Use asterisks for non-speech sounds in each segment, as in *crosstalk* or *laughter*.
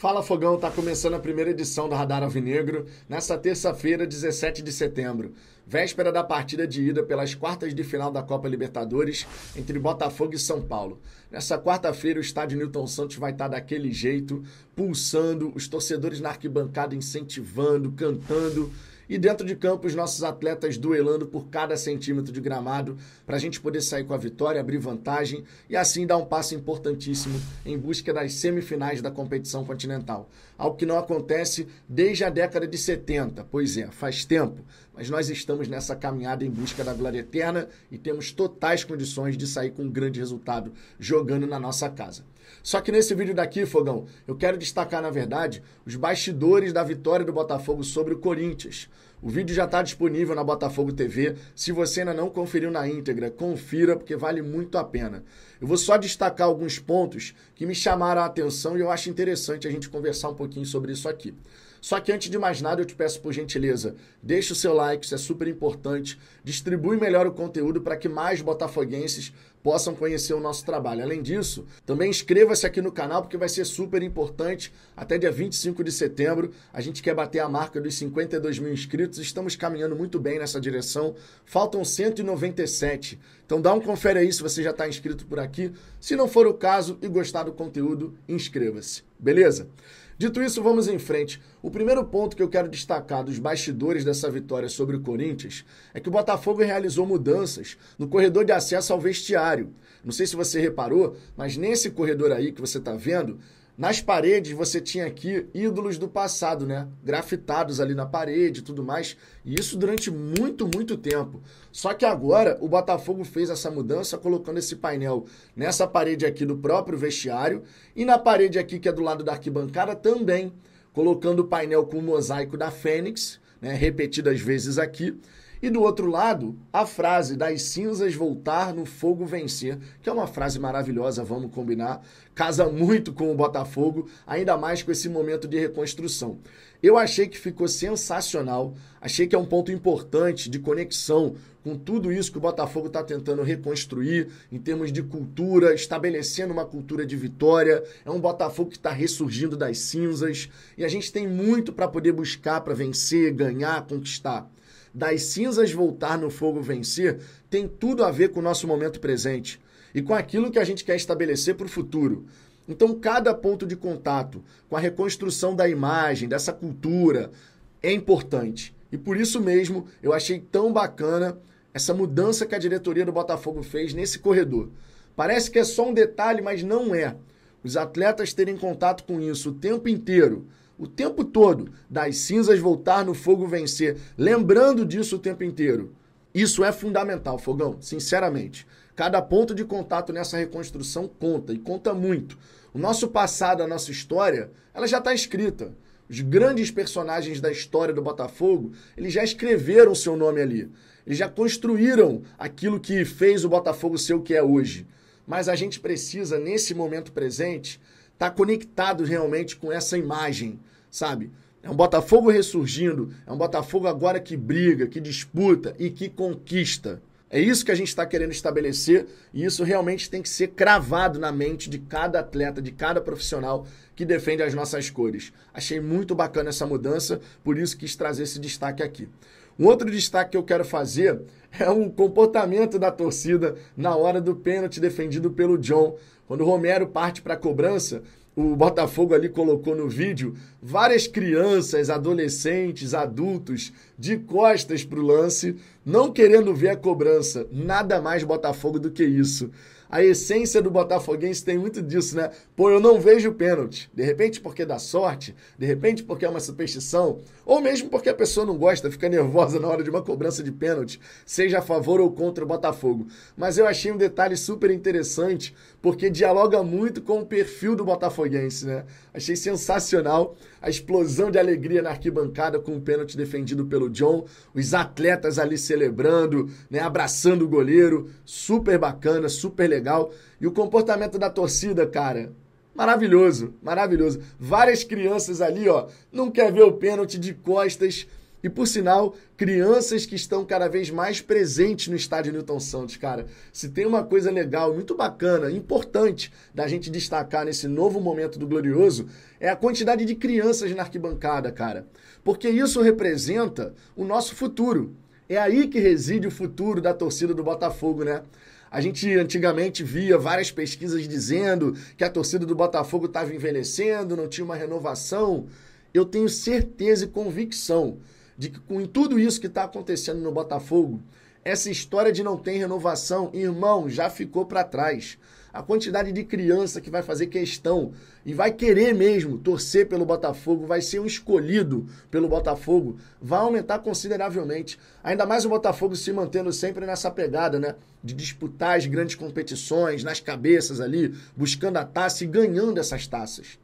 Fala Fogão, tá começando a primeira edição do Radar Alvinegro nessa terça-feira, 17 de setembro, véspera da partida de ida pelas quartas de final da Copa Libertadores entre Botafogo e São Paulo. Nessa quarta-feira, o estádio Newton Santos vai estar tá daquele jeito, pulsando, os torcedores na arquibancada incentivando, cantando e dentro de campo, os nossos atletas duelando por cada centímetro de gramado para a gente poder sair com a vitória, abrir vantagem e assim dar um passo importantíssimo em busca das semifinais da competição continental. Algo que não acontece desde a década de 70, pois é, faz tempo, mas nós estamos nessa caminhada em busca da glória eterna e temos totais condições de sair com um grande resultado jogando na nossa casa. Só que nesse vídeo daqui, Fogão, eu quero destacar, na verdade, os bastidores da vitória do Botafogo sobre o Corinthians. O vídeo já está disponível na Botafogo TV. Se você ainda não conferiu na íntegra, confira, porque vale muito a pena. Eu vou só destacar alguns pontos que me chamaram a atenção e eu acho interessante a gente conversar um pouquinho sobre isso aqui. Só que antes de mais nada, eu te peço por gentileza, deixa o seu like, isso é super importante. Distribui melhor o conteúdo para que mais botafoguenses possam conhecer o nosso trabalho. Além disso, também inscreva-se aqui no canal porque vai ser super importante. Até dia 25 de setembro, a gente quer bater a marca dos 52 mil inscritos. Estamos caminhando muito bem nessa direção. Faltam 197. Então dá um confere aí se você já está inscrito por aqui. Se não for o caso e gostar do conteúdo, inscreva-se. Beleza? Dito isso, vamos em frente. O primeiro ponto que eu quero destacar dos bastidores dessa vitória sobre o Corinthians é que o Botafogo realizou mudanças no corredor de acesso ao vestiário. Não sei se você reparou, mas nesse corredor aí que você está vendo, nas paredes você tinha aqui ídolos do passado, né? Grafitados ali na parede e tudo mais. E isso durante muito, muito tempo. Só que agora o Botafogo fez essa mudança colocando esse painel nessa parede aqui do próprio vestiário e na parede aqui que é do lado da arquibancada também, colocando o painel com o mosaico da Fênix, né? Repetidas vezes aqui. E do outro lado, a frase das cinzas voltar no fogo vencer, que é uma frase maravilhosa, vamos combinar, casa muito com o Botafogo, ainda mais com esse momento de reconstrução. Eu achei que ficou sensacional, achei que é um ponto importante de conexão com tudo isso que o Botafogo está tentando reconstruir em termos de cultura, estabelecendo uma cultura de vitória. É um Botafogo que está ressurgindo das cinzas e a gente tem muito para poder buscar para vencer, ganhar, conquistar das cinzas voltar no fogo vencer tem tudo a ver com o nosso momento presente e com aquilo que a gente quer estabelecer para o futuro. Então, cada ponto de contato com a reconstrução da imagem, dessa cultura, é importante. E por isso mesmo eu achei tão bacana essa mudança que a diretoria do Botafogo fez nesse corredor. Parece que é só um detalhe, mas não é. Os atletas terem contato com isso o tempo inteiro, o tempo todo, das cinzas voltar no fogo vencer, lembrando disso o tempo inteiro. Isso é fundamental, Fogão, sinceramente. Cada ponto de contato nessa reconstrução conta e conta muito. O nosso passado, a nossa história, ela já está escrita. Os grandes personagens da história do Botafogo, eles já escreveram seu nome ali. Eles já construíram aquilo que fez o Botafogo ser o que é hoje. Mas a gente precisa, nesse momento presente, tá conectado realmente com essa imagem, sabe? É um Botafogo ressurgindo, é um Botafogo agora que briga, que disputa e que conquista. É isso que a gente está querendo estabelecer e isso realmente tem que ser cravado na mente de cada atleta, de cada profissional que defende as nossas cores. Achei muito bacana essa mudança, por isso quis trazer esse destaque aqui. Um outro destaque que eu quero fazer *laughs* é o comportamento da torcida na hora do pênalti defendido pelo John. Quando o Romero parte para a cobrança, o Botafogo ali colocou no vídeo várias crianças, adolescentes, adultos de costas para o lance, não querendo ver a cobrança. Nada mais Botafogo do que isso a essência do Botafoguense tem muito disso, né? Pô, eu não vejo pênalti. De repente porque dá sorte, de repente porque é uma superstição, ou mesmo porque a pessoa não gosta, fica nervosa na hora de uma cobrança de pênalti, seja a favor ou contra o Botafogo. Mas eu achei um detalhe super interessante, porque dialoga muito com o perfil do Botafoguense, né? Achei sensacional a explosão de alegria na arquibancada com o pênalti defendido pelo John, os atletas ali celebrando, né, abraçando o goleiro, super bacana, super legal legal. E o comportamento da torcida, cara, maravilhoso, maravilhoso. Várias crianças ali, ó, não quer ver o pênalti de costas. E por sinal, crianças que estão cada vez mais presentes no estádio Newton Santos, cara. Se tem uma coisa legal, muito bacana, importante da gente destacar nesse novo momento do Glorioso, é a quantidade de crianças na arquibancada, cara. Porque isso representa o nosso futuro. É aí que reside o futuro da torcida do Botafogo, né? A gente antigamente via várias pesquisas dizendo que a torcida do Botafogo estava envelhecendo, não tinha uma renovação. Eu tenho certeza e convicção de que com tudo isso que está acontecendo no Botafogo, essa história de não ter renovação, irmão, já ficou para trás. A quantidade de criança que vai fazer questão e vai querer mesmo torcer pelo Botafogo, vai ser um escolhido pelo Botafogo, vai aumentar consideravelmente. Ainda mais o Botafogo se mantendo sempre nessa pegada, né? De disputar as grandes competições, nas cabeças ali, buscando a taça e ganhando essas taças.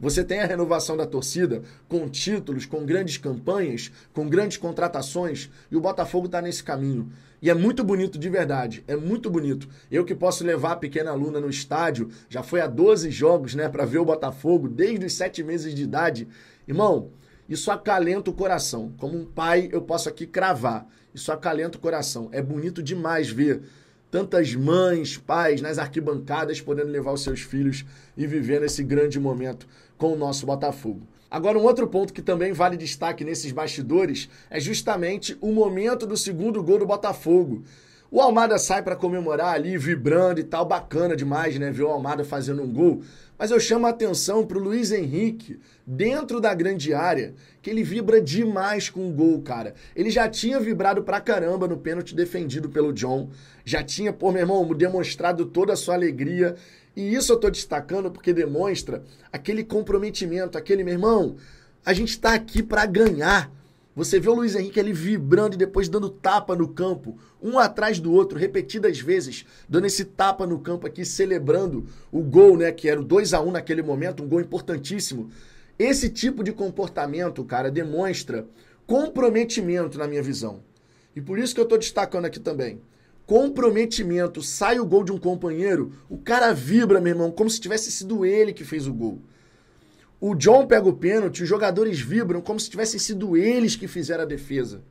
Você tem a renovação da torcida com títulos, com grandes campanhas, com grandes contratações, e o Botafogo está nesse caminho. E é muito bonito de verdade, é muito bonito. Eu que posso levar a pequena aluna no estádio, já foi a 12 jogos, né, para ver o Botafogo desde os 7 meses de idade. Irmão, isso acalenta o coração. Como um pai, eu posso aqui cravar. Isso acalenta o coração. É bonito demais ver tantas mães, pais nas arquibancadas podendo levar os seus filhos e vivendo esse grande momento com o nosso Botafogo. Agora, um outro ponto que também vale destaque nesses bastidores é justamente o momento do segundo gol do Botafogo. O Almada sai para comemorar ali, vibrando e tal, bacana demais, né? Ver o Almada fazendo um gol. Mas eu chamo a atenção pro Luiz Henrique, dentro da grande área, que ele vibra demais com o gol, cara. Ele já tinha vibrado pra caramba no pênalti defendido pelo John. Já tinha, pô, meu irmão, demonstrado toda a sua alegria. E isso eu tô destacando porque demonstra aquele comprometimento, aquele, meu irmão, a gente tá aqui para ganhar. Você vê o Luiz Henrique ali vibrando e depois dando tapa no campo, um atrás do outro, repetidas vezes, dando esse tapa no campo aqui, celebrando o gol, né? Que era o 2 a 1 naquele momento, um gol importantíssimo. Esse tipo de comportamento, cara, demonstra comprometimento, na minha visão. E por isso que eu estou destacando aqui também. Comprometimento, sai o gol de um companheiro, o cara vibra, meu irmão, como se tivesse sido ele que fez o gol. O John pega o pênalti, os jogadores vibram como se tivessem sido eles que fizeram a defesa.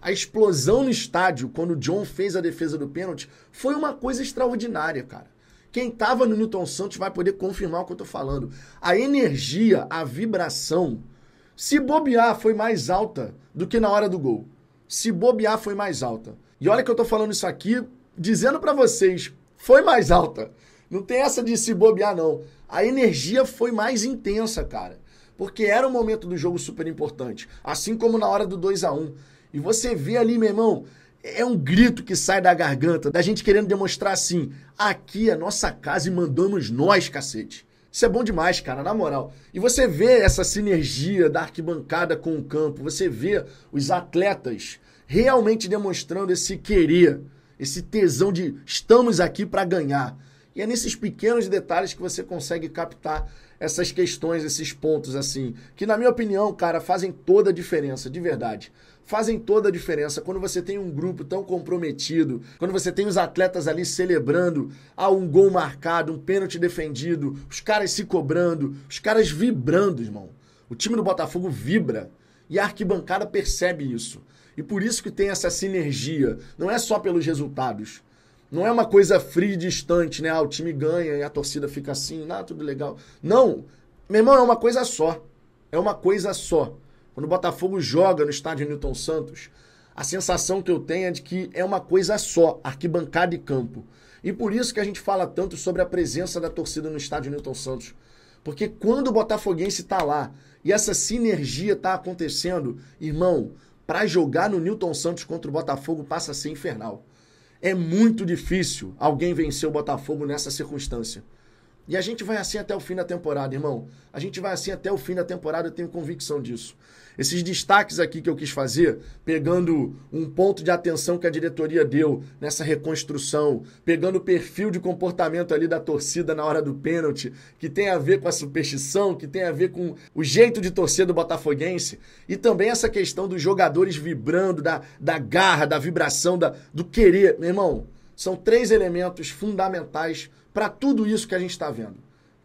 A explosão no estádio, quando o John fez a defesa do pênalti, foi uma coisa extraordinária, cara. Quem estava no Newton Santos vai poder confirmar o que eu estou falando. A energia, a vibração, se bobear, foi mais alta do que na hora do gol. Se bobear, foi mais alta. E olha que eu estou falando isso aqui, dizendo para vocês, foi mais alta. Não tem essa de se bobear, não a energia foi mais intensa, cara. Porque era um momento do jogo super importante. Assim como na hora do 2 a 1 E você vê ali, meu irmão, é um grito que sai da garganta, da gente querendo demonstrar assim: aqui é nossa casa e mandamos nós, cacete. Isso é bom demais, cara, na moral. E você vê essa sinergia da arquibancada com o campo, você vê os atletas realmente demonstrando esse querer, esse tesão de estamos aqui para ganhar. E é nesses pequenos detalhes que você consegue captar essas questões, esses pontos, assim, que na minha opinião, cara, fazem toda a diferença, de verdade fazem toda a diferença. Quando você tem um grupo tão comprometido, quando você tem os atletas ali celebrando a ah, um gol marcado, um pênalti defendido, os caras se cobrando, os caras vibrando, irmão. O time do Botafogo vibra e a arquibancada percebe isso. E por isso que tem essa sinergia. Não é só pelos resultados, não é uma coisa fria e distante, né? Ah, o time ganha e a torcida fica assim, ah, tudo legal. Não. Meu irmão, é uma coisa só. É uma coisa só. Quando o Botafogo joga no estádio Newton Santos, a sensação que eu tenho é de que é uma coisa só, arquibancada e campo. E por isso que a gente fala tanto sobre a presença da torcida no estádio Newton Santos. Porque quando o Botafoguense está lá e essa sinergia está acontecendo, irmão, para jogar no Newton Santos contra o Botafogo passa a ser infernal. É muito difícil alguém vencer o Botafogo nessa circunstância. E a gente vai assim até o fim da temporada, irmão. A gente vai assim até o fim da temporada, eu tenho convicção disso. Esses destaques aqui que eu quis fazer, pegando um ponto de atenção que a diretoria deu nessa reconstrução, pegando o perfil de comportamento ali da torcida na hora do pênalti, que tem a ver com a superstição, que tem a ver com o jeito de torcer do botafoguense, e também essa questão dos jogadores vibrando, da, da garra, da vibração, da, do querer. Meu irmão, são três elementos fundamentais para tudo isso que a gente está vendo.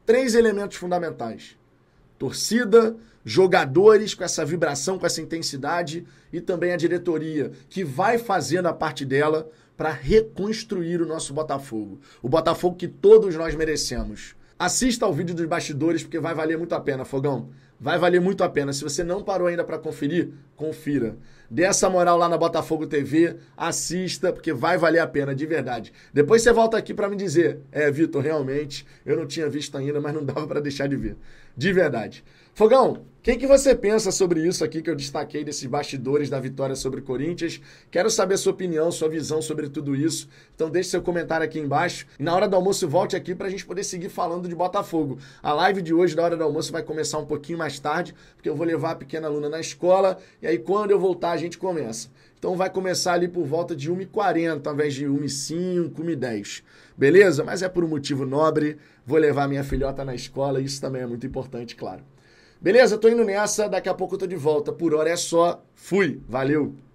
Três elementos fundamentais: torcida, jogadores com essa vibração, com essa intensidade e também a diretoria, que vai fazendo a parte dela para reconstruir o nosso Botafogo. O Botafogo que todos nós merecemos. Assista ao vídeo dos bastidores porque vai valer muito a pena, Fogão. Vai valer muito a pena. Se você não parou ainda para conferir, confira. Dê essa moral lá na Botafogo TV, assista, porque vai valer a pena, de verdade. Depois você volta aqui para me dizer, é, Vitor, realmente, eu não tinha visto ainda, mas não dava para deixar de ver. De verdade. Fogão, o que, você pensa sobre isso aqui que eu destaquei desses bastidores da vitória sobre o Corinthians? Quero saber sua opinião, sua visão sobre tudo isso. Então deixe seu comentário aqui embaixo. E na hora do almoço volte aqui para a gente poder seguir falando de Botafogo. A live de hoje da hora do almoço vai começar um pouquinho mais tarde, porque eu vou levar a pequena aluna na escola e aí quando eu voltar a gente começa. Então vai começar ali por volta de 1h40, ao invés de 1h05, 1h10. Beleza? Mas é por um motivo nobre. Vou levar minha filhota na escola, isso também é muito importante, claro. Beleza? Tô indo nessa, daqui a pouco eu tô de volta. Por hora é só. Fui, valeu!